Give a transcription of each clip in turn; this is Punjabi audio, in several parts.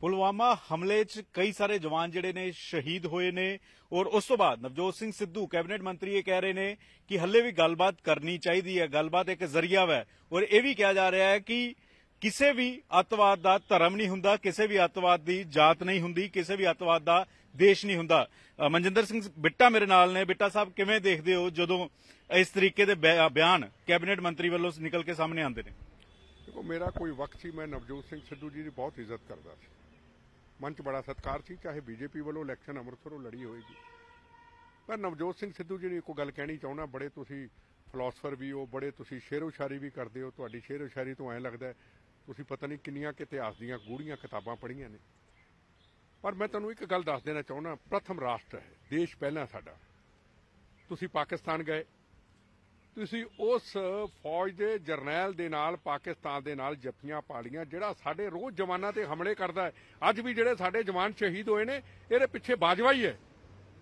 ਪੁਲਵਾਮਾ ਹਮਲੇ 'ਚ ਕਈ ਸਾਰੇ ਜਵਾਨ ਜਿਹੜੇ ਨੇ ਸ਼ਹੀਦ ਹੋਏ ਨੇ ਔਰ ਉਸ ਤੋਂ ਬਾਅਦ ਨਵਜੋਤ ਸਿੰਘ ਸਿੱਧੂ ਕੈਬਨਿਟ ਮੰਤਰੀ ਇਹ ਕਹਿ ਰਹੇ ਨੇ ਕਿ ਹੱਲੇ ਵੀ ਗੱਲਬਾਤ ਕਰਨੀ ਚਾਹੀਦੀ ਹੈ ਗੱਲਬਾਤ ਇੱਕ ਜ਼ਰੀਆ ਹੈ ਔਰ ਇਹ ਵੀ ਕਿਹਾ ਜਾ ਰਿਹਾ ਹੈ ਕਿ ਕਿਸੇ ਵੀ ਅੱਤਵਾਦ ਦਾ ਧਰਮ ਨਹੀਂ ਹੁੰਦਾ ਕਿਸੇ ਵੀ ਅੱਤਵਾਦ ਦੀ ਜਾਤ ਨਹੀਂ ਹੁੰਦੀ ਕਿਸੇ ਵੀ ਅੱਤਵਾਦ ਦਾ ਦੇਸ਼ ਨਹੀਂ ਹੁੰਦਾ ਮਨਜਿੰਦਰ ਸਿੰਘ ਬਿੱਟਾ ਮੇਰੇ ਨਾਲ ਨੇ ਬਿੱਟਾ ਸਾਹਿਬ ਕਿਵੇਂ ਦੇਖਦੇ ਹੋ ਜਦੋਂ ਇਸ ਤਰੀਕੇ ਦੇ ਬਿਆਨ ਕੈਬਨਿਟ ਮੰਤਰੀ ਵੱਲੋਂ ਨਿਕਲ ਕੇ ਸਾਹਮਣੇ ਆਉਂਦੇ ਨੇ ਦੇਖੋ ਮੇਰਾ ਕੋਈ ਵਕਤ ਸੀ ਮੈਂ ਨਵਜੋਤ ਸਿੰਘ ਸਿੱਧੂ ਜੀ ਦੀ ਬਹੁਤ ਇੱਜ਼ਤ ਕਰਦਾ ਸੀ ਮਨ 'ਚ ਬੜਾ ਸਤਕਾਰ ਸੀ ਚਾਹੇ ਬੀਜੇਪੀ ਵੱਲੋਂ ਇਲੈਕਸ਼ਨ ਅੰਮ੍ਰਿਤਸਰੋਂ ਲੜੀ ਹੋਏਗੀ ਪਰ ਨਵਜੋਤ ਸਿੰਘ ਸਿੱਧੂ ਜੀ ਨੂੰ ਇੱਕੋ ਗੱਲ ਕਹਿਣੀ ਚਾਹੁੰਦਾ ਬੜੇ ਤੁਸੀਂ ਫਿਲਾਸਫਰ ਵੀ ਹੋ ਬੜੇ ਤੁਸੀਂ ਸੇਰੋ ਸ਼ਾਰੀ ਵੀ ਕਰਦੇ ਹੋ ਤੁਹਾਡੀ ਸੇਰੋ ਸ਼ਾਰੀ ਤੋਂ ਐ ਲੱਗਦਾ ਤੁਸੀਂ ਪਤਾ ਨਹੀਂ ਕਿੰਨੀਆਂ ਕਿ ਇਤਿਹਾਸ ਦੀਆਂ ਗੂੜੀਆਂ ਕਿਤਾਬਾਂ ਪੜ੍ਹੀਆਂ ਨੇ ਪਰ ਮੈਂ ਤੁਹਾਨੂੰ ਇੱਕ ਗੱਲ ਦੱਸ ਦੇਣਾ ਚਾਹੁੰਦਾ ਪ੍ਰਥਮ ਰਾਸ਼ਟਰ ਹੈ ਦੇਸ਼ ਪਹਿਲਾਂ ਸਾਡਾ ਤੁਸੀਂ ਪਾਕਿਸਤਾਨ ਗਏ ਤੁਸੀਂ ਉਸ ਫੌਜ ਦੇ ਜਰਨੈਲ ਦੇ ਨਾਲ ਪਾਕਿਸਤਾਨ ਦੇ ਨਾਲ ਜੱਫੀਆਂ ਪਾੜੀਆਂ ਜਿਹੜਾ ਸਾਡੇ ਰੋਜ਼ ਜਵਾਨਾਂ ਤੇ ਹਮਲੇ ਕਰਦਾ ਹੈ ਅੱਜ ਵੀ ਜਿਹੜੇ ਸਾਡੇ ਜਵਾਨ ਸ਼ਹੀਦ ਹੋਏ ਨੇ ਇਹਦੇ ਪਿੱਛੇ ਬਾਜਵਾ ਹੀ ਹੈ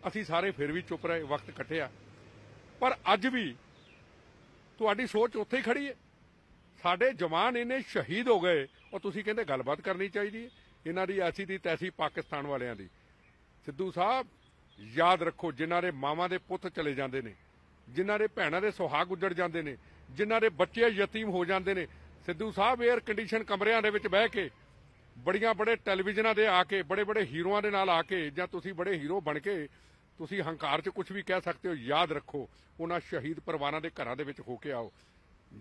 ਅਸੀਂ ਸਾਰੇ ਫਿਰ ਵੀ ਚੁੱਪ ਰਹੇ ਵਕਤ ਕੱਟਿਆ ਪਰ ਅੱਜ ਵੀ ਤੁਹਾਡੀ ਸੋਚ ਉੱਥੇ ਹੀ ਖੜੀ ਹੈ ਸਾਡੇ ਜਵਾਨ ਇਹਨੇ ਸ਼ਹੀਦ ਹੋ ਗਏ ਔਰ ਤੁਸੀਂ ਕਹਿੰਦੇ ਗੱਲਬਾਤ ਕਰਨੀ ਚਾਹੀਦੀ ਹੈ ਇਹਨਾਂ ਦੀ ਐਸੀ ਦੀ ਤੈਸੀ ਪਾਕਿਸਤਾਨ ਵਾਲਿਆਂ ਦੀ ਸਿੱਧੂ ਸਾਹਿਬ ਯਾਦ ਰੱਖੋ ਜਿਨ੍ਹਾਂ ਦੇ ਮਾਵਾਂ ਦੇ ਪੁੱਤ ਚਲੇ ਜਾਂਦੇ ਨੇ ਜਿਨ੍ਹਾਂ ਦੇ ਭੈਣਾਂ ਦੇ ਸੁਹਾਗ ਉੱਜੜ ਜਾਂਦੇ ਨੇ ਜਿਨ੍ਹਾਂ ਦੇ ਬੱਚੇ ਯਤੀਮ ਹੋ ਜਾਂਦੇ ਨੇ ਸਿੱਧੂ ਸਾਹਿਬ 에ਅਰ ਕੰਡੀਸ਼ਨ ਕਮਰਿਆਂ ਦੇ ਵਿੱਚ ਬਹਿ ਕੇ ਬੜੀਆਂ ਬੜੇ ਟੈਲੀਵਿਜ਼ਨਾਂ ਦੇ ਆ ਕੇ ਬੜੇ ਬੜੇ ਹੀਰੋਆਂ ਦੇ ਨਾਲ ਆ ਕੇ ਜਾਂ ਤੁਸੀਂ ਬੜੇ ਹੀਰੋ ਬਣ ਕੇ ਤੁਸੀਂ ਹੰਕਾਰ 'ਚ ਕੁਝ ਵੀ ਕਹਿ ਸਕਦੇ ਹੋ ਯਾਦ ਰੱਖੋ ਉਹਨਾਂ ਸ਼ਹੀਦ ਪਰਿਵਾਰਾਂ ਦੇ ਘਰਾਂ ਦੇ ਵਿੱਚ ਹੋ ਕੇ ਆਓ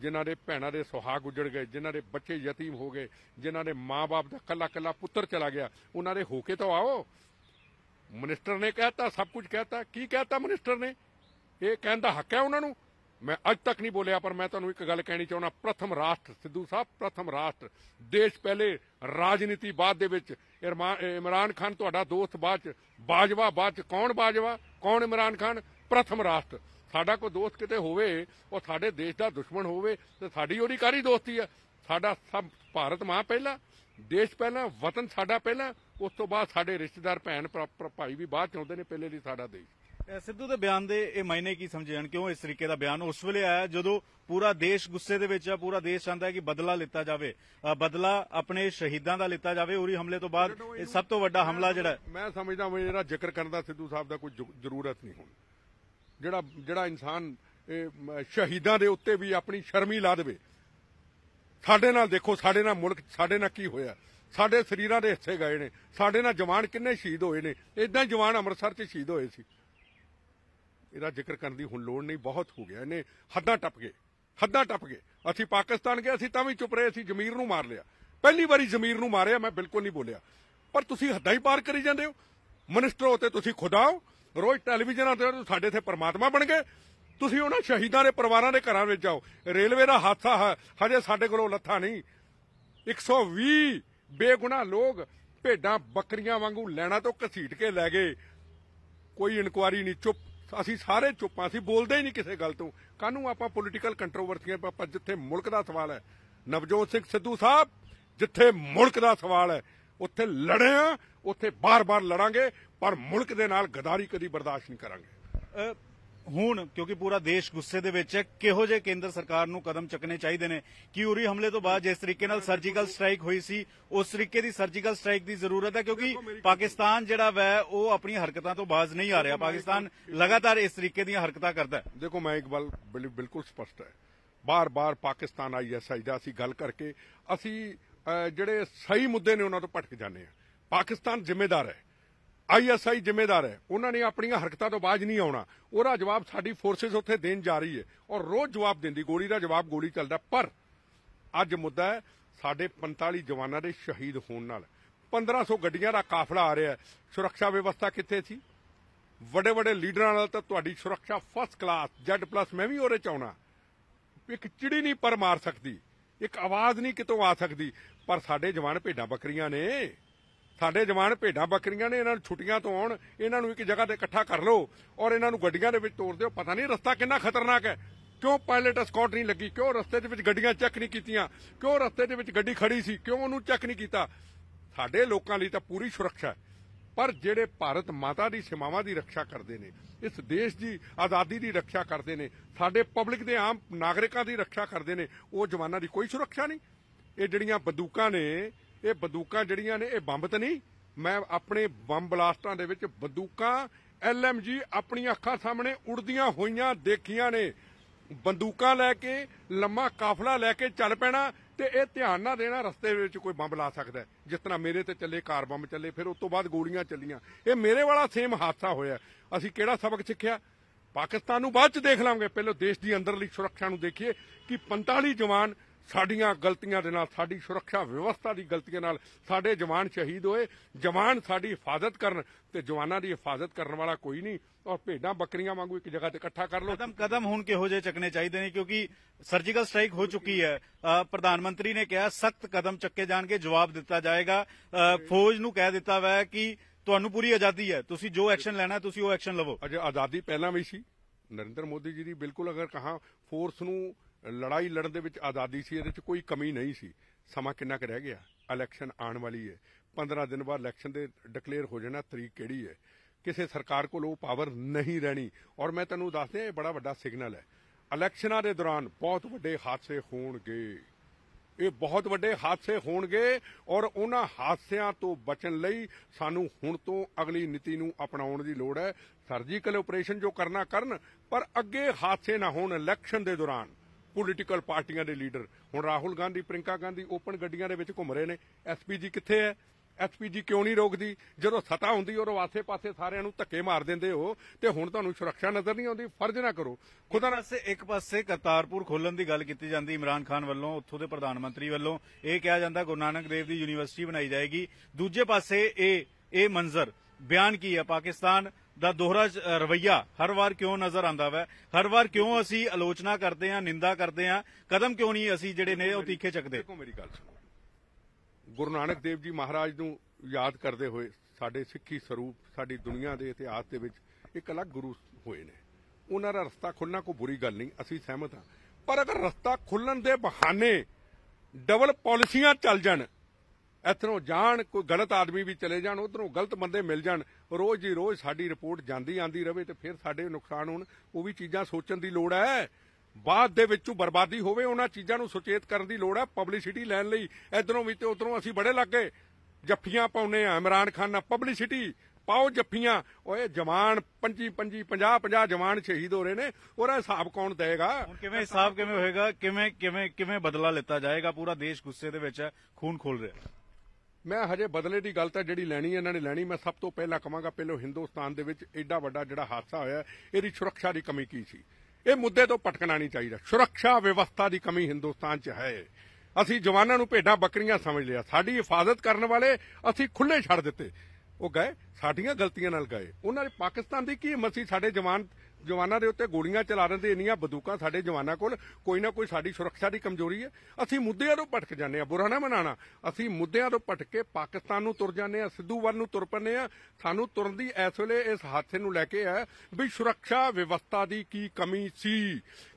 ਜਿਨ੍ਹਾਂ ਦੇ ਭੈਣਾਂ ਦੇ ਸੁਹਾਗ ਉੱਜੜ ਗਏ ਜਿਨ੍ਹਾਂ ਦੇ ਬੱਚੇ ਯਤੀਮ ਹੋ ਗਏ ਜਿਨ੍ਹਾਂ ਦੇ ਮਾਪੇ ਦਾ ਕੱਲਾ ਕੱਲਾ ਪੁੱਤਰ ਚਲਾ ਗਿਆ ਉਹਨਾਂ ਦੇ ਹੋ ਕੇ ਤਾਂ ਆਓ ਮਨਿਸਟਰ ਨੇ ਕਹਿਤਾ ਸਭ ਕੁਝ ਕਹਿਤਾ ਕੀ ਕਹਿਤਾ ਮਨਿਸਟਰ ਨੇ ਇਹ ਕਹਿਣ ਦਾ ਹੱਕ ਹੈ ਉਹਨਾਂ ਨੂੰ ਮੈਂ ਅੱਜ ਤੱਕ ਨਹੀਂ ਬੋਲਿਆ ਪਰ ਮੈਂ ਤੁਹਾਨੂੰ ਇੱਕ ਗੱਲ ਕਹਿਣੀ ਚਾਹੁੰਦਾ ਪ੍ਰਥਮ ਰਾਸ਼ਟਰ ਸਿੱਧੂ ਸਾਹਿਬ ਪ੍ਰਥਮ ਰਾਸ਼ਟਰ ਦੇਸ਼ ਪਹਿਲੇ ਰਾਜਨੀਤੀ ਬਾਅਦ ਦੇ ਵਿੱਚ ਇਮਰਾਨ ਖਾਨ ਤੁਹਾਡਾ ਦੋਸਤ ਬਾਅਦ ਚ ਬਾਜਵਾ ਬਾਅਦ ਚ ਕੌਣ ਬਾਜਵਾ ਕੌਣ ਇਮਰਾਨ ਖਾਨ ਪ੍ਰਥਮ ਰਾਸ਼ਟਰ ਸਾਡਾ ਕੋਈ ਦੋਸਤ ਕਿਤੇ ਹੋਵੇ ਉਹ ਸਾਡੇ ਦੇਸ਼ ਦਾ ਦੁਸ਼ਮਣ ਹੋਵੇ ਤੇ ਸਾਡੀ ਉਹਦੀ ਕਾਰੀ ਦੋਸਤੀ ਆ ਸਾਡਾ ਸਭ ਭਾਰਤ ਮਾਂ ਪਹਿਲਾ ਦੇਸ਼ ਪਹਿਲਾ ਵਤਨ ਸਾਡਾ ਪਹਿਲਾ ਉਸ ਤੋਂ ਬਾਅਦ ਸਾਡੇ ਰਿਸ਼ਤੇਦਾਰ ਭੈਣ ਭਾਈ ਵੀ ਬਾਅਦ ਚ ਆਉਂਦੇ ਨੇ ਪਹਿਲੇ ਲਈ ਸਾਡਾ ਦੇਸ਼ ਸਿੱਧੂ ਦੇ ਬਿਆਨ ਦੇ ਇਹ ਮਾਇਨੇ ਕੀ ਸਮਝੇ ਜਾਣ ਕਿਉਂ ਇਸ ਤਰੀਕੇ ਦਾ ਬਿਆਨ ਉਸ ਵੇਲੇ ਆਇਆ ਜਦੋਂ ਪੂਰਾ ਦੇਸ਼ ਗੁੱਸੇ ਦੇ ਵਿੱਚ ਆ ਪੂਰਾ ਦੇਸ਼ ਚਾਹੁੰਦਾ ਹੈ ਕਿ ਬਦਲਾ ਲਿੱਤਾ ਜਾਵੇ ਬਦਲਾ ਆਪਣੇ ਸ਼ਹੀਦਾਂ ਦਾ ਲਿੱਤਾ ਜਾਵੇ ਉਰੀ ਹਮਲੇ ਤੋਂ ਬਾਅਦ ਇਹ ਸਭ ਤੋਂ ਵੱਡਾ ਹਮਲਾ ਜਿਹੜਾ ਮੈਂ ਸਮਝਦਾ ਮੈਂ ਜਿਹੜਾ ਜ਼ਿਕਰ ਕਰਨ ਦਾ ਸਿੱਧੂ ਸਾਹਿਬ ਦਾ ਕੋਈ ਜ਼ਰੂਰਤ ਨਹੀਂ ਹੁਣ ਜਿਹੜਾ ਜਿਹੜਾ ਇਨਸਾਨ ਸ਼ਹੀਦਾਂ ਦੇ ਉੱਤੇ ਵੀ ਆਪਣੀ ਸ਼ਰਮੀ ਲਾ ਦੇਵੇ ਸਾਡੇ ਨਾਲ ਦੇਖੋ ਸਾਡੇ ਨਾਲ ਮੁਲਕ ਸਾਡੇ ਨਾਲ ਕੀ ਹੋਇਆ ਸਾਡੇ ਸਰੀਰਾਂ ਦੇ ਹਿੱਸੇ ਗਏ ਨੇ ਸਾਡੇ ਨਾਲ ਜਵਾਨ ਕਿੰਨੇ ਸ਼ਹੀਦ ਹੋਏ ਨੇ ਇਦਾਂ ਜਵਾਨ ਅੰਮ੍ਰਿਤਸਰ 'ਚ ਸ਼ਹੀਦ ਹੋਏ ਸੀ ਇਹਦਾ ਜ਼ਿਕਰ ਕਰਨ ਦੀ ਹੁਣ ਲੋੜ ਨਹੀਂ ਬਹੁਤ ਹੋ ਗਿਆ ਇਹਨੇ ਹੱਦਾਂ ਟੱਪ ਗਏ ਹੱਦਾਂ ਟੱਪ ਗਏ ਅਸੀਂ ਪਾਕਿਸਤਾਨ ਗਏ ਅਸੀਂ ਤਾਂ ਵੀ ਚੁੱਪ ਰਹੇ ਅਸੀਂ ਜ਼ਮੀਰ ਨੂੰ ਮਾਰ ਲਿਆ ਪਹਿਲੀ ਵਾਰੀ ਜ਼ਮੀਰ ਨੂੰ ਮਾਰਿਆ ਮੈਂ ਬਿਲਕੁਲ ਨਹੀਂ ਬੋਲਿਆ ਪਰ ਤੁਸੀਂ ਹੱਦਾਂ ਹੀ ਪਾਰ ਕਰੀ ਜਾਂਦੇ ਹੋ ਮਿਨਿਸਟਰ ਹੋ ਤੇ ਤੁਸੀਂ ਖੁਦਾ ਹੋ ਰੋਜ਼ ਟੈਲੀਵਿਜ਼ਨਾਂ ਤੇ ਸਾਡੇ ਤੇ ਪਰਮਾਤਮਾ ਬਣ ਗਏ ਤੁਸੀਂ ਉਹਨਾਂ ਸ਼ਹੀਦਾਂ ਦੇ ਪਰਿਵਾਰਾਂ ਦੇ ਘਰਾਂ ਵਿੱਚ ਜਾਓ ਰੇਲਵੇ ਦਾ ਹਾਦਸਾ ਹਜੇ ਸਾਡੇ ਕੋਲੋਂ ਲੱਥਾ ਨਹੀਂ 120 ਬੇਗੁਨਾਹ ਲੋਕ ਭੇਡਾਂ ਬੱਕਰੀਆਂ ਵਾਂਗੂ ਲੈਣਾ ਤੋਂ ਘਸੀਟ ਕੇ ਲੈ ਗਏ ਕੋਈ ਇਨਕੁਆਰੀ ਨਹੀਂ ਚੁੱਪ ਅਸੀਂ ਸਾਰੇ ਚੁੱਪਾਂ ਸੀ ਬੋਲਦੇ ਹੀ ਨਹੀਂ ਕਿਸੇ ਗੱਲ ਤੋਂ ਕਾਨੂੰ ਆਪਾਂ ਪੋਲੀਟੀਕਲ ਕੰਟਰੋਵਰਸੀਆਂ ਆਪਾਂ ਜਿੱਥੇ ਮੁਲਕ ਦਾ ਸਵਾਲ ਹੈ ਨਵਜੋਤ ਸਿੰਘ ਸਿੱਧੂ ਸਾਹਿਬ ਜਿੱਥੇ ਮੁਲਕ ਦਾ ਸਵਾਲ ਹੈ ਉੱਥੇ ਲੜੇ ਆ ਉੱਥੇ ਬਾਰ-ਬਾਰ ਲੜਾਂਗੇ ਪਰ ਮੁਲਕ ਦੇ ਨਾਲ ਗਦਾਰੀ ਕਦੀ ਬਰਦਾਸ਼ਤ ਨਹੀਂ ਕਰਾਂਗੇ ਹੁਣ ਕਿਉਂਕਿ ਪੂਰਾ ਦੇਸ਼ ਗੁੱਸੇ ਦੇ ਵਿੱਚ ਹੈ ਕਿਹੋ ਜਿਹੇ ਕੇਂਦਰ ਸਰਕਾਰ ਨੂੰ ਕਦਮ ਚੱਕਣੇ ਚਾਹੀਦੇ ਨੇ ਕਿ ਉਰੀ ਹਮਲੇ ਤੋਂ ਬਾਅਦ ਜਿਸ ਤਰੀਕੇ ਨਾਲ ਸਰਜੀਕਲ ਸਟ੍ਰਾਈਕ ਹੋਈ ਸੀ ਉਸ ਤਰੀਕੇ ਦੀ ਸਰਜੀਕਲ ਸਟ੍ਰਾਈਕ ਦੀ ਜ਼ਰੂਰਤ ਹੈ ਕਿਉਂਕਿ ਪਾਕਿਸਤਾਨ ਜਿਹੜਾ ਵੈ ਉਹ ਆਪਣੀ ਹਰਕਤਾਂ ਤੋਂ ਬਾਜ਼ ਨਹੀਂ ਆ ਰਿਹਾ ਪਾਕਿਸਤਾਨ ਲਗਾਤਾਰ ਇਸ ਤਰੀਕੇ ਦੀਆਂ ਹਰਕਤਾਂ ਕਰਦਾ ਹੈ ਦੇਖੋ ਮੈਂ ਇੱਕ ਬਿਲਕੁਲ ਸਪਸ਼ਟ ਹੈ ਬਾਰ-ਬਾਰ ਪਾਕਿਸਤਾਨ ਆਈਐਸਆਈ ਦਾ ਅਸੀਂ ਗੱਲ ਕਰਕੇ ਅਸੀਂ ਜਿਹੜੇ ਸਹੀ ਮੁੱਦੇ ਨੇ ਉਹਨਾਂ ਤੋਂ ਭਟਕ ਜਾਂਦੇ ਆ ਪਾਕਿਸਤਾਨ ਜ਼ਿੰਮੇਦਾਰ ਹੈ ਆਈਐਸਆਈ ਜ਼ਿੰਮੇਦਾਰ ਹੈ ਉਹਨਾਂ ਨੇ ਆਪਣੀਆਂ ਹਰਕਤਾਂ ਤੋਂ ਬਾਜ ਨਹੀਂ ਆਉਣਾ ਉਹਦਾ ਜਵਾਬ ਸਾਡੀ ਫੋਰਸਸ ਉੱਥੇ ਦੇਣ ਜਾ ਰਹੀ ਹੈ ਔਰ ਰੋਜ਼ ਜਵਾਬ ਦਿੰਦੀ ਗੋਲੀ ਦਾ ਜਵਾਬ ਗੋਲੀ ਚੱਲਦਾ ਪਰ ਅੱਜ ਮੁੱਦਾ ਹੈ ਸਾਡੇ 45 ਜਵਾਨਾਂ ਦੇ ਸ਼ਹੀਦ ਹੋਣ ਨਾਲ 1500 ਗੱਡੀਆਂ ਦਾ ਕਾਫਲਾ ਆ ਰਿਹਾ ਹੈ ਸੁਰੱਖਿਆ ਵਿਵਸਥਾ ਕਿੱਥੇ ਸੀ ਵੱਡੇ ਵੱਡੇ ਲੀਡਰਾਂ ਨਾਲ ਤਾਂ ਤੁਹਾਡੀ ਸੁਰੱਖਿਆ ਫਸਟ ਕਲਾਸ ਜੈਡ ਪਲੱਸ ਮੈਂ ਵੀ ਹੋਰੇ ਚਾਉਣਾ ਇੱਕ ਚਿੜੀ ਨਹੀਂ ਪਰ ਮਾਰ ਸਕਦੀ ਇੱਕ ਆਵਾਜ਼ ਨਹੀਂ ਕਿਤੋਂ ਆ ਸਕਦੀ ਪਰ ਸਾਡੇ ਜਵਾਨ ਭੇਡਾਂ ਬੱਕਰੀਆਂ ਨੇ ਸਾਡੇ ਜਵਾਨ ਭੇਡਾਂ ਬੱਕਰੀਆਂ ਨੇ ਇਹਨਾਂ ਨੂੰ ਛੁੱਟੀਆਂ ਤੋਂ ਆਉਣ ਇਹਨਾਂ ਨੂੰ ਇੱਕ ਜਗ੍ਹਾ ਤੇ ਇਕੱਠਾ ਕਰ ਲਓ ਔਰ ਇਹਨਾਂ ਨੂੰ ਗੱਡੀਆਂ ਦੇ ਵਿੱਚ ਤੋੜ ਦਿਓ ਪਤਾ ਨਹੀਂ ਰਸਤਾ ਕਿੰਨਾ ਖਤਰਨਾਕ ਹੈ ਕਿਉਂ ਪਾਇਲਟ ਸਕਾਟ ਨਹੀਂ ਲੱਗੀ ਕਿਉਂ ਰਸਤੇ ਦੇ ਵਿੱਚ ਗੱਡੀਆਂ ਚੈੱਕ ਨਹੀਂ ਕੀਤੀਆਂ ਕਿਉਂ ਰਸਤੇ ਦੇ ਵਿੱਚ ਗੱਡੀ ਖੜੀ ਸੀ ਕਿਉਂ ਉਹਨੂੰ ਚੈੱਕ ਨਹੀਂ ਕੀਤਾ ਸਾਡੇ ਲੋਕਾਂ ਲਈ ਤਾਂ ਪੂਰੀ ਸੁਰੱਖਿਆ ਹੈ ਪਰ ਜਿਹੜੇ ਭਾਰਤ ਮਾਤਾ ਦੀ ਸੀਮਾਵਾਂ ਦੀ ਰੱਖਿਆ ਕਰਦੇ ਨੇ ਇਸ ਦੇਸ਼ ਦੀ ਆਜ਼ਾਦੀ ਦੀ ਰੱਖਿਆ ਕਰਦੇ ਨੇ ਸਾਡੇ ਪਬਲਿਕ ਦੇ ਆਮ ਨਾਗਰਿਕਾਂ ਦੀ ਰੱਖਿਆ ਕਰਦੇ ਨੇ ਉਹ ਜਵਾਨਾਂ ਦੀ ਕੋਈ ਸੁਰੱਖਿਆ ਨਹੀਂ ਇਹ ਜਿਹੜੀਆਂ ਬੰਦੂਕਾਂ ਨੇ ਇਹ ਬੰਦੂਕਾਂ ਜਿਹੜੀਆਂ ਨੇ ਇਹ ਬੰਬ ਤਾਂ ਨਹੀਂ ਮੈਂ ਆਪਣੇ ਬੰਬ ਬਲਾਸਟਾਂ ਦੇ ਵਿੱਚ ਬੰਦੂਕਾਂ ਐਲਐਮਜੀ ਆਪਣੀਆਂ ਅੱਖਾਂ ਸਾਹਮਣੇ ਉੜਦੀਆਂ ਹੋਈਆਂ ਦੇਖੀਆਂ ਨੇ ਬੰਦੂਕਾਂ ਲੈ ਕੇ ਲੰਮਾ ਕਾਫਲਾ ਲੈ ਕੇ ਚੱਲ ਪੈਣਾ ਤੇ ਇਹ ਧਿਆਨ ਨਾ ਦੇਣਾ ਰਸਤੇ ਵਿੱਚ ਕੋਈ ਬੰਬ ਲਾ ਸਕਦਾ ਜਿਸ ਤਰ੍ਹਾਂ ਮੇਰੇ ਤੇ ਚੱਲੇ ਕਾਰ ਬੰਬ ਚੱਲੇ ਫਿਰ ਉਸ ਤੋਂ ਬਾਅਦ ਗੋਲੀਆਂ ਚੱਲੀਆਂ ਇਹ ਮੇਰੇ ਵਾਲਾ ਸੇਮ ਹਾਦਸਾ ਹੋਇਆ ਅਸੀਂ ਕਿਹੜਾ ਸਬਕ ਸਿੱਖਿਆ ਪਾਕਿਸਤਾਨ ਨੂੰ ਬਾਅਦ ਚ ਦੇਖ ਲਾਂਗੇ ਪਹਿਲਾਂ ਦੇਸ਼ ਦੀ ਅੰਦਰਲੀ ਸੁਰੱਖਿਆ ਨੂੰ ਦੇਖੀਏ ਕਿ 45 ਜਵਾਨ ਸਾਡੀਆਂ ਗਲਤੀਆਂ ਦੇ ਨਾਲ ਸਾਡੀ ਸੁਰੱਖਿਆ ਵਿਵਸਥਾ ਦੀ ਗਲਤੀਆਂ ਨਾਲ ਸਾਡੇ ਜਵਾਨ ਸ਼ਹੀਦ ਹੋਏ ਜਵਾਨ ਸਾਡੀ ਹਿਫਾਜ਼ਤ ਕਰਨ ਤੇ ਜਵਾਨਾਂ ਦੀ ਹਿਫਾਜ਼ਤ ਕਰਨ ਵਾਲਾ ਕੋਈ ਨਹੀਂ ਔਰ ਭੇਡਾਂ ਬੱਕਰੀਆਂ ਵਾਂਗੂ ਇੱਕ ਜਗ੍ਹਾ ਤੇ ਇਕੱਠਾ ਕਰ ਲੋ ਕਦਮ ਕਦਮ ਹੁਣ ਕਿਹੋ ਜੇ ਚੱਕਣੇ ਚਾਹੀਦੇ ਨੇ ਕਿਉਂਕਿ ਸਰਜੀਕਲ ਸਟ੍ਰਾਈਕ ਹੋ ਚੁੱਕੀ ਹੈ ਪ੍ਰਧਾਨ ਮੰਤਰੀ ਨੇ ਕਿਹਾ ਸਖਤ ਕਦਮ ਚੱਕੇ ਜਾਣਗੇ ਜਵਾਬ ਦਿੱਤਾ ਜਾਏਗਾ ਫੌਜ ਨੂੰ ਕਹਿ ਦਿੱਤਾ ਹੋਇਆ ਕਿ ਤੁਹਾਨੂੰ ਪੂਰੀ ਆਜ਼ਾਦੀ ਹੈ ਤੁਸੀਂ ਜੋ ਐਕਸ਼ਨ ਲੈਣਾ ਤੁਸੀਂ ਉਹ ਐਕਸ਼ਨ ਲਵੋ ਅਜੇ ਆਜ਼ਾਦੀ ਪਹਿਲਾਂ ਵੀ ਸੀ ਨਰਿੰਦਰ ਮੋਦੀ ਜੀ ਦੀ ਬਿਲਕੁਲ ਅਗਰ ਕਹਾ ਫੋਰਸ ਨੂੰ ਲੜਾਈ ਲੜਨ ਦੇ ਵਿੱਚ ਆਜ਼ਾਦੀ ਸੀ ਇਹਦੇ ਵਿੱਚ ਕੋਈ ਕਮੀ ਨਹੀਂ ਸੀ ਸਮਾਂ ਕਿੰਨਾ ਕੁ ਰਹਿ ਗਿਆ ਇਲੈਕਸ਼ਨ ਆਉਣ ਵਾਲੀ ਹੈ 15 ਦਿਨ ਬਾਅਦ ਇਲੈਕਸ਼ਨ ਦੇ ਡਿਕਲੇਅਰ ਹੋ ਜਾਣਾ ਤਰੀਕ ਕਿਹੜੀ ਹੈ ਕਿਸੇ ਸਰਕਾਰ ਕੋਲ ਉਹ ਪਾਵਰ ਨਹੀਂ ਰਹਿਣੀ ਔਰ ਮੈਂ ਤੁਹਾਨੂੰ ਦਿਆਂ ਇਹ ਬੜਾ ਵੱਡਾ ਸਿਗਨਲ ਹੈ ਇਲੈਕਸ਼ਨਾਂ ਦੇ ਦੌਰਾਨ ਬਹੁਤ ਵੱਡੇ ਹਾਦਸੇ ਹੋਣਗੇ ਇਹ ਬਹੁਤ ਵੱਡੇ ਹਾਦਸੇ ਹੋਣਗੇ ਔਰ ਉਹਨਾਂ ਹਾਦਸਿਆਂ ਤੋਂ ਬਚਣ ਲਈ ਸਾਨੂੰ ਹੁਣ ਤੋਂ ਅਗਲੀ ਨੀਤੀ ਨੂੰ ਅਪਣਾਉਣ ਦੀ ਲੋੜ ਹੈ ਸਰਜੀਕਲ ਆਪਰੇਸ਼ਨ ਜੋ ਕਰਨਾ ਕਰਨ ਪਰ ਅੱਗੇ ਹਾਦਸੇ ਨਾ ਹੋਣ ਇਲੈਕਸ਼ਨ ਦੇ ਦੌਰਾਨ ਪੋਲੀਟੀਕਲ ਪਾਰਟੀਆਂ ਦੇ ਲੀਡਰ ਹੁਣ ਰਾਹੁਲ ਗਾਂਧੀ ਪ੍ਰਿੰਕਾ ਗਾਂਧੀ ਓਪਨ ਗੱਡੀਆਂ ਦੇ ਵਿੱਚ ਘੁੰਮ ਰਹੇ ਨੇ ਐਸਪੀਜੀ ਕਿੱਥੇ ਹੈ ਐਸਪੀਜੀ ਕਿਉਂ ਨਹੀਂ ਰੋਕਦੀ ਜਦੋਂ ਸਤਾ ਹੁੰਦੀ ਔਰ ਵਾਸੇ ਪਾਸੇ ਸਾਰਿਆਂ ਨੂੰ ਧੱਕੇ ਮਾਰ ਦਿੰਦੇ ਹੋ ਤੇ ਹੁਣ ਤੁਹਾਨੂੰ ਸੁਰੱਖਿਆ ਨਜ਼ਰ ਨਹੀਂ ਆਉਂਦੀ ਫਰਜ਼ ਨਾ ਕਰੋ ਖੁਦਾ ਨਾਲ ਇੱਕ ਪਾਸੇ ਕਰਤਾਰਪੁਰ ਖੋਲਣ ਦੀ ਗੱਲ ਕੀਤੀ ਜਾਂਦੀ ਇਮਰਾਨ ਖਾਨ ਵੱਲੋਂ ਉੱਥੋਂ ਦੇ ਪ੍ਰਧਾਨ ਮੰਤਰੀ ਵੱਲੋਂ ਇਹ ਕਿਹਾ ਜਾਂਦਾ ਗੁਰੂ ਨਾਨਕ ਦੇਵ ਦੀ ਯੂਨੀਵਰਸਿਟੀ ਬਣਾਈ ਜਾਏਗੀ ਦੂਜੇ ਪਾਸੇ ਇਹ ਇਹ ਮੰਜ਼ਰ ਬਿਆਨ ਕੀ ਹੈ ਪਾਕਿਸਤਾਨ ਦਾ ਦੋਹਰਾ ਰਵਈਆ ਹਰ ਵਾਰ ਕਿਉਂ ਨਜ਼ਰ ਆਂਦਾ ਵੈ ਹਰ ਵਾਰ ਕਿਉਂ ਅਸੀਂ ਆਲੋਚਨਾ ਕਰਦੇ ਆਂ ਨਿੰਦਾ ਕਰਦੇ ਆਂ ਕਦਮ ਕਿਉਂ ਨਹੀਂ ਅਸੀਂ ਜਿਹੜੇ ਨੇ ਉਹ ਤੀਖੇ ਚੱਕਦੇ ਦੇਖੋ ਮੇਰੀ ਗੱਲ ਗੁਰੂ ਨਾਨਕ ਦੇਵ ਜੀ ਮਹਾਰਾਜ ਨੂੰ ਯਾਦ ਕਰਦੇ ਹੋਏ ਸਾਡੇ ਸਿੱਖੀ ਸਰੂਪ ਸਾਡੀ ਦੁਨੀਆ ਦੇ ਇਤਿਹਾਸ ਦੇ ਵਿੱਚ ਇੱਕ ਅਲੱਗ ਗੁਰੂ ਹੋਏ ਨੇ ਉਹਨਾਂ ਦਾ ਰਸਤਾ ਖੁੱਲਣਾ ਕੋਈ ਬੁਰੀ ਗੱਲ ਨਹੀਂ ਅਸੀਂ ਸਹਿਮਤ ਹਾਂ ਪਰ ਅਗਰ ਰਸਤਾ ਖੁੱਲਣ ਦੇ ਬਹਾਨੇ ਡਬਲ ਪਾਲਿਸੀਆਂ ਚੱਲ ਜਾਣ ਇਥੋਂ ਜਾਣ ਕੋਈ ਗਲਤ ਆਦਮੀ ਵੀ ਚਲੇ ਜਾਣ ਉਧਰੋਂ ਗਲਤ ਬੰਦੇ ਮਿਲ ਜਾਣ ਰੋਜ਼ ਹੀ ਰੋਜ਼ ਸਾਡੀ ਰਿਪੋਰਟ ਜਾਂਦੀ ਆਂਦੀ ਰਵੇ ਤੇ ਫਿਰ ਸਾਡੇ ਨੁਕਸਾਨ ਹੋਣ ਉਹ ਵੀ ਚੀਜ਼ਾਂ ਸੋਚਣ ਦੀ ਲੋੜ ਹੈ ਬਾਅਦ ਦੇ ਵਿੱਚੋਂ ਬਰਬਾਦੀ ਹੋਵੇ ਉਹਨਾਂ ਚੀਜ਼ਾਂ ਨੂੰ ਸੁਚੇਤ ਕਰਨ ਦੀ ਲੋੜ ਹੈ ਪਬਲਿਸਿਟੀ ਲੈਣ ਲਈ ਇਧਰੋਂ ਵੀ ਤੇ ਉਧਰੋਂ ਅਸੀਂ ਬੜੇ ਲੱਗੇ ਜੱਫੀਆਂ ਪਾਉਨੇ ਆ ਇਮਰਾਨ ਖਾਨ ਨਾਲ ਪਬਲਿਸਿਟੀ ਪਾਓ ਜੱਫੀਆਂ ਓਏ ਜਵਾਨ 25 25 50 50 ਜਵਾਨ ਸ਼ਹੀਦ ਹੋ ਰਹੇ ਨੇ ਉਹਦਾ ਹਿਸਾਬ ਕੌਣ ਦੇਗਾ ਕਿਵੇਂ ਹਿਸਾਬ ਕਿਵੇਂ ਹੋਏਗਾ ਕਿਵੇਂ ਕਿਵੇਂ ਕਿਵੇਂ ਬਦਲਾ ਲਿੱਤਾ ਜਾਏਗਾ ਪੂਰਾ ਦੇਸ਼ ਗੁੱਸੇ ਦੇ ਵਿੱਚ ਹੈ ਖੂਨ ਖੋਲ ਰਿਹਾ ਮੈਂ ਹਜੇ ਬਦਲੇ ਦੀ ਗੱਲ ਤਾਂ ਜਿਹੜੀ ਲੈਣੀ ਇਹਨਾਂ ਨੇ ਲੈਣੀ ਮੈਂ ਸਭ ਤੋਂ ਪਹਿਲਾਂ ਕਹਾਂਗਾ ਪਹਿਲੋ ਹਿੰਦੁਸਤਾਨ ਦੇ ਵਿੱਚ ਐਡਾ ਵੱਡਾ ਜਿਹੜਾ ਹਾਦਸਾ ਹੋਇਆ ਇਹਦੀ ਸੁਰੱਖਿਆ ਦੀ ਕਮੀ ਕੀ ਸੀ ਇਹ ਮੁੱਦੇ ਤੋਂ ਪਟਕਣਾ ਨਹੀਂ ਚਾਹੀਦਾ ਸੁਰੱਖਿਆ ਵਿਵਸਥਾ ਦੀ ਕਮੀ ਹਿੰਦੁਸਤਾਨ 'ਚ ਹੈ ਅਸੀਂ ਜਵਾਨਾਂ ਨੂੰ ਭੇਡਾਂ ਬੱਕਰੀਆਂ ਸਮਝ ਲਿਆ ਸਾਡੀ ਹਿਫਾਜ਼ਤ ਕਰਨ ਵਾਲੇ ਅਸੀਂ ਖੁੱਲੇ ਛੱਡ ਦਿੱਤੇ ਉਹ ਗਏ ਸਾਡੀਆਂ ਗਲਤੀਆਂ ਨਾਲ ਗਏ ਉਹਨਾਂ ਨੇ ਪਾਕਿਸਤਾਨ ਦੀ ਕੀ ਮਸੀ ਸਾਡੇ ਜਵਾਨ ਜਵਾਨਾਂ ਦੇ ਉੱਤੇ ਗੋਲੀਆਂ ਚਲਾ ਦਿੰਦੇ ਇੰਨੀਆਂ ਬੰਦੂਕਾਂ ਸਾਡੇ ਜਵਾਨਾਂ ਕੋਲ ਕੋਈ ਨਾ ਕੋਈ ਸਾਡੀ ਸੁਰੱਖਿਆ ਦੀ ਕਮਜ਼ੋਰੀ ਹੈ ਅਸੀਂ ਮੁੱਦਿਆਂ ਤੋਂ ਭਟਕ ਜਾਂਦੇ ਆ ਬੁਰਾ ਨਾ ਮਨਾਣਾ ਅਸੀਂ ਮੁੱਦਿਆਂ ਤੋਂ ਭਟਕ ਕੇ ਪਾਕਿਸਤਾਨ ਨੂੰ ਤੁਰ ਜਾਂਦੇ ਆ ਸਿੱਧੂ ਵੱਲ ਨੂੰ ਤੁਰ ਪੰਨੇ ਆ ਸਾਨੂੰ ਤੁਰਨ ਦੀ ਇਸ ਵੇਲੇ ਇਸ ਹਾਦਸੇ ਨੂੰ ਲੈ ਕੇ ਆ ਵੀ ਸੁਰੱਖਿਆ ਵਿਵਸਥਾ ਦੀ ਕੀ ਕਮੀ ਸੀ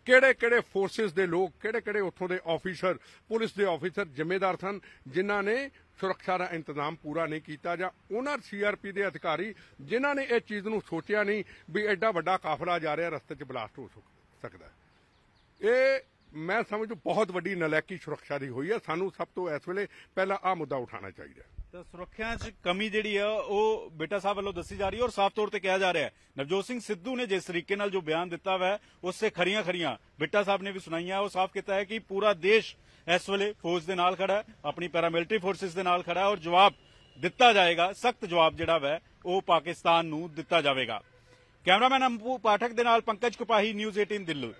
ਕਿਹੜੇ ਕਿਹੜੇ ਫੋਰਸਸ ਦੇ ਲੋਕ ਕਿਹੜੇ ਕਿਹੜੇ ਉੱਥੋਂ ਦੇ ਆਫੀਸਰ ਪੁਲਿਸ ਦੇ ਆਫੀਸਰ ਜ਼ਿੰਮੇਦਾਰ ਸਨ ਜਿਨ੍ਹਾਂ ਨੇ ਸੁਰੱਖਿਆ ਦਾ ਇੰਤਜ਼ਾਮ ਪੂਰਾ ਨਹੀਂ ਕੀਤਾ ਜਾਂ ਉਹਨਾਂ ਸੀਆਰਪੀ ਦੇ ਅਧਿਕਾਰੀ ਜਿਨ੍ਹਾਂ ਨੇ ਇਹ ਚੀਜ਼ ਨੂੰ ਸੋਚਿਆ ਨਹੀਂ ਵੀ ਐਡਾ ਵੱਡਾ ਕਾਫਲਾ ਜਾ ਰਿਹਾ ਰਸਤੇ 'ਚ ਬਲਾਸਟ ਹੋ ਸਕਦਾ ਇਹ ਮੈਂ ਸਮਝੂ ਬਹੁਤ ਵੱਡੀ ਨਲਾਇਕੀ ਸੁਰੱਖਿਆ ਦੀ ਹੋਈ ਹੈ ਸਾਨੂੰ ਸਭ ਤੋਂ ਇਸ ਵੇਲੇ ਪਹਿਲਾਂ ਆ ਮੁੱਦਾ ਉਠਾਉਣਾ ਚਾਹੀਦਾ ਤਾਂ ਸੁਰੱਖਿਆ 'ਚ ਕਮੀ ਜਿਹੜੀ ਆ ਉਹ ਬੇਟਾ ਸਾਹਿਬ ਵੱਲੋਂ ਦੱਸੀ ਜਾ ਰਹੀ ਹੈ ਔਰ ਸਾਫ਼ ਤੌਰ ਤੇ ਕਿਹਾ ਜਾ ਰਿਹਾ ਹੈ ਨਵਜੋਤ ਸਿੰਘ ਸਿੱਧੂ ਨੇ ਜਿਸ ਤਰੀਕੇ ਨਾਲ ਜੋ ਬਿਆਨ ਦਿੱਤਾ ਹੋਇਆ ਉਸ ਤੇ ਖਰੀਆਂ ਖਰੀਆਂ ਬੇਟਾ ਸਾਹਿਬ ਨੇ ਵੀ ਸੁਣਾਈਆਂ ਉਹ ਸਾਫ਼ ਕੀਤਾ ਹੈ ਕਿ ਪੂਰਾ ਦੇਸ਼ ਇਸ ਵੇਲੇ ਫੌਜ ਦੇ ਨਾਲ ਖੜਾ ਹੈ ਆਪਣੀ ਪੈਰਾਮਿਲਟਰੀ ਫੋਰਸਿਸ ਦੇ ਨਾਲ ਖੜਾ ਹੈ ਔਰ ਜਵਾਬ ਦਿੱਤਾ ਜਾਏਗਾ ਸਖਤ ਜਵਾਬ ਜਿਹੜਾ ਹੈ ਉਹ ਪਾਕਿਸਤਾਨ ਨੂੰ ਦਿੱਤਾ ਜਾਵੇਗਾ ਕੈਮਰਾਮੈਨ ਅੰਪੂ ਪਾਠਕ ਦੇ ਨਾਲ ਪੰਕਜ ਕੁਪਾਹੀ ਨਿਊਜ਼ 18 ਦਿੱਲੀ